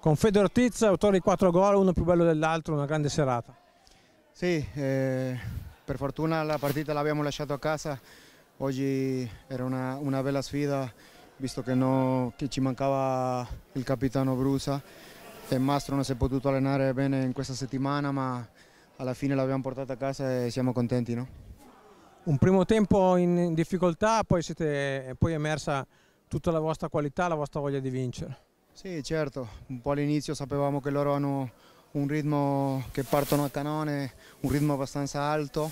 con Fede Ortiz, autore di 4 gol, uno più bello dell'altro, una grande serata. Sì, eh, per fortuna la partita l'abbiamo lasciata a casa, oggi era una, una bella sfida visto che, no, che, ci mancava il capitano Brusa e Mastro non si è potuto allenare bene in questa settimana ma alla fine l'abbiamo portata a casa e siamo contenti. No? Un primo tempo in difficoltà, poi, siete, poi è emersa tutta la vostra qualità, la vostra voglia di vincere. Sì, certo, un po' all'inizio sapevamo che loro hanno un ritmo che partono a canone, un ritmo abbastanza alto.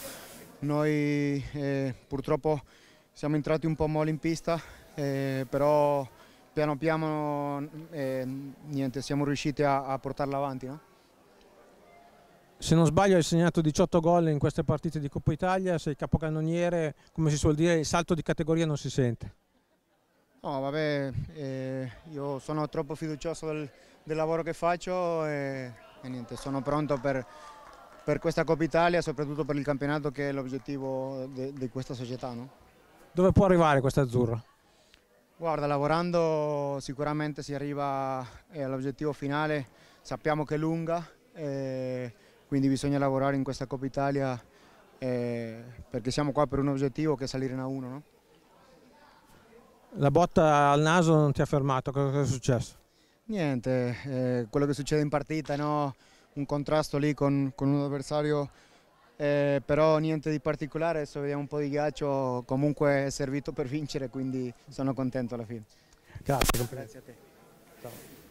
Noi eh, purtroppo siamo entrati un po' molli in pista, eh, però piano piano eh, niente, siamo riusciti a, a portarla avanti. No? Se non sbaglio hai segnato 18 gol in queste partite di Coppa Italia, sei capocannoniere, come si suol dire, il salto di categoria non si sente. No, vabbè, eh, io sono troppo fiducioso del, del lavoro che faccio e, e niente, sono pronto per, per, questa Coppa Italia, soprattutto per il campionato che è l'obiettivo di questa società. No? Dove può arrivare questa azzurra? Guarda, lavorando sicuramente si arriva eh, all'obiettivo finale, sappiamo che è lunga, eh, quindi bisogna lavorare in questa Coppa Italia eh, perché siamo qua per un obiettivo che è salire in A1. No? La botta al naso non ti ha fermato, cosa è successo? Niente, eh, quello che succede in partita, no? un contrasto lì con, con un avversario, eh, però niente di particolare, adesso vediamo un po' di ghiaccio, comunque è servito per vincere, quindi sono contento alla fine. Grazie, grazie a te. Ciao.